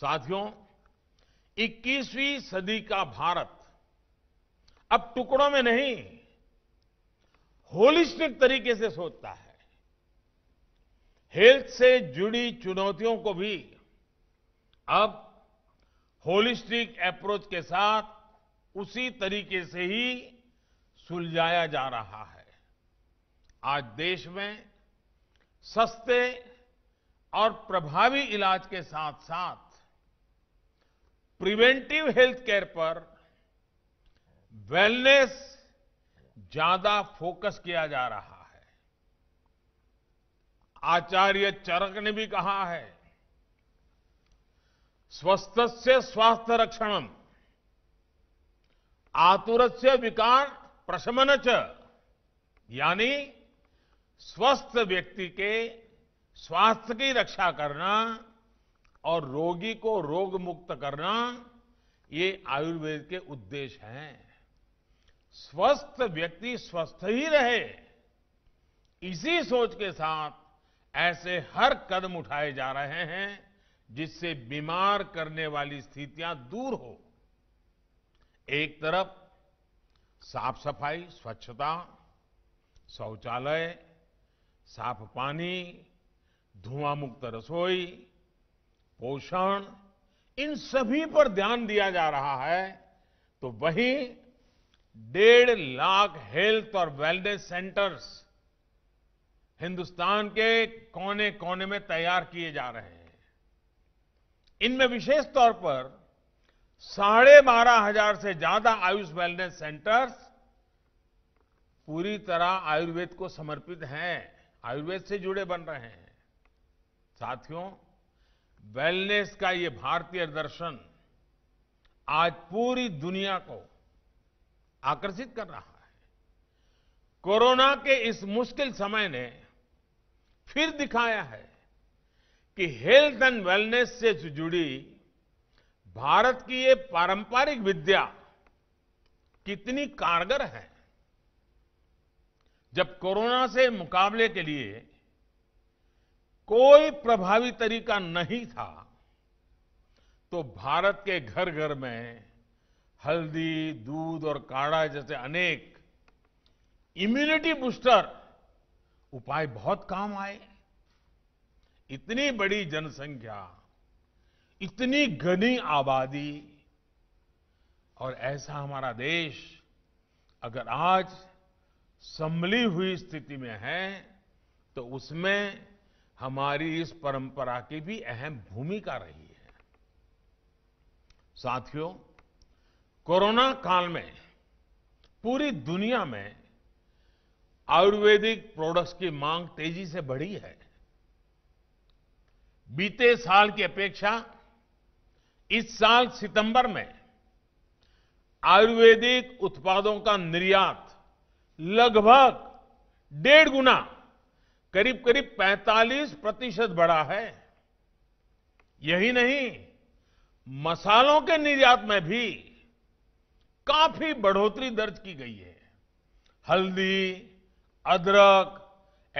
साथियों 21वीं सदी का भारत अब टुकड़ों में नहीं होलिस्टिक तरीके से सोचता है हेल्थ से जुड़ी चुनौतियों को भी अब होलिस्टिक अप्रोच के साथ उसी तरीके से ही सुलझाया जा रहा है आज देश में सस्ते और प्रभावी इलाज के साथ साथ प्रिवेंटिव हेल्थ केयर पर वेलनेस ज्यादा फोकस किया जा रहा है आचार्य चरक ने भी कहा है स्वस्थ से स्वास्थ्य रक्षणम आतुरत से विकार प्रशमन च यानी स्वस्थ व्यक्ति के स्वास्थ्य की रक्षा करना और रोगी को रोग मुक्त करना ये आयुर्वेद के उद्देश्य हैं स्वस्थ व्यक्ति स्वस्थ ही रहे इसी सोच के साथ ऐसे हर कदम उठाए जा रहे हैं जिससे बीमार करने वाली स्थितियां दूर हो एक तरफ साफ सफाई स्वच्छता शौचालय साफ पानी धुआं मुक्त रसोई पोषण इन सभी पर ध्यान दिया जा रहा है तो वही डेढ़ लाख हेल्थ और वेलनेस सेंटर्स हिंदुस्तान के कोने कोने में तैयार किए जा रहे हैं इनमें विशेष तौर पर साढ़े बारह हजार से ज्यादा आयुष वेलनेस सेंटर्स पूरी तरह आयुर्वेद को समर्पित हैं आयुर्वेद से जुड़े बन रहे हैं साथियों वेलनेस का ये भारतीय दर्शन आज पूरी दुनिया को आकर्षित कर रहा है कोरोना के इस मुश्किल समय ने फिर दिखाया है कि हेल्थ एंड वेलनेस से जुड़ी भारत की ये पारंपरिक विद्या कितनी कारगर है जब कोरोना से मुकाबले के लिए कोई प्रभावी तरीका नहीं था तो भारत के घर घर में हल्दी दूध और काढ़ा जैसे अनेक इम्यूनिटी बूस्टर उपाय बहुत काम आए इतनी बड़ी जनसंख्या इतनी घनी आबादी और ऐसा हमारा देश अगर आज संभली हुई स्थिति में है तो उसमें हमारी इस परंपरा की भी अहम भूमिका रही है साथियों कोरोना काल में पूरी दुनिया में आयुर्वेदिक प्रोडक्ट्स की मांग तेजी से बढ़ी है बीते साल की अपेक्षा इस साल सितंबर में आयुर्वेदिक उत्पादों का निर्यात लगभग डेढ़ गुना करीब करीब 45 प्रतिशत बढ़ा है यही नहीं मसालों के निर्यात में भी काफी बढ़ोतरी दर्ज की गई है हल्दी अदरक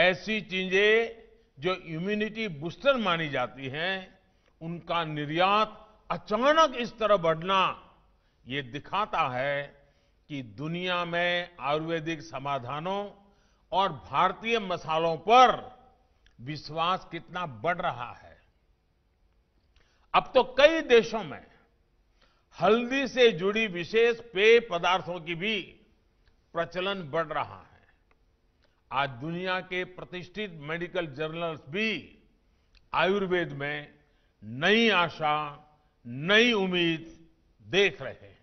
ऐसी चीजें जो इम्यूनिटी बूस्टर मानी जाती हैं उनका निर्यात अचानक इस तरह बढ़ना ये दिखाता है कि दुनिया में आयुर्वेदिक समाधानों और भारतीय मसालों पर विश्वास कितना बढ़ रहा है अब तो कई देशों में हल्दी से जुड़ी विशेष पेय पदार्थों की भी प्रचलन बढ़ रहा है आज दुनिया के प्रतिष्ठित मेडिकल जर्नल्स भी आयुर्वेद में नई आशा नई उम्मीद देख रहे हैं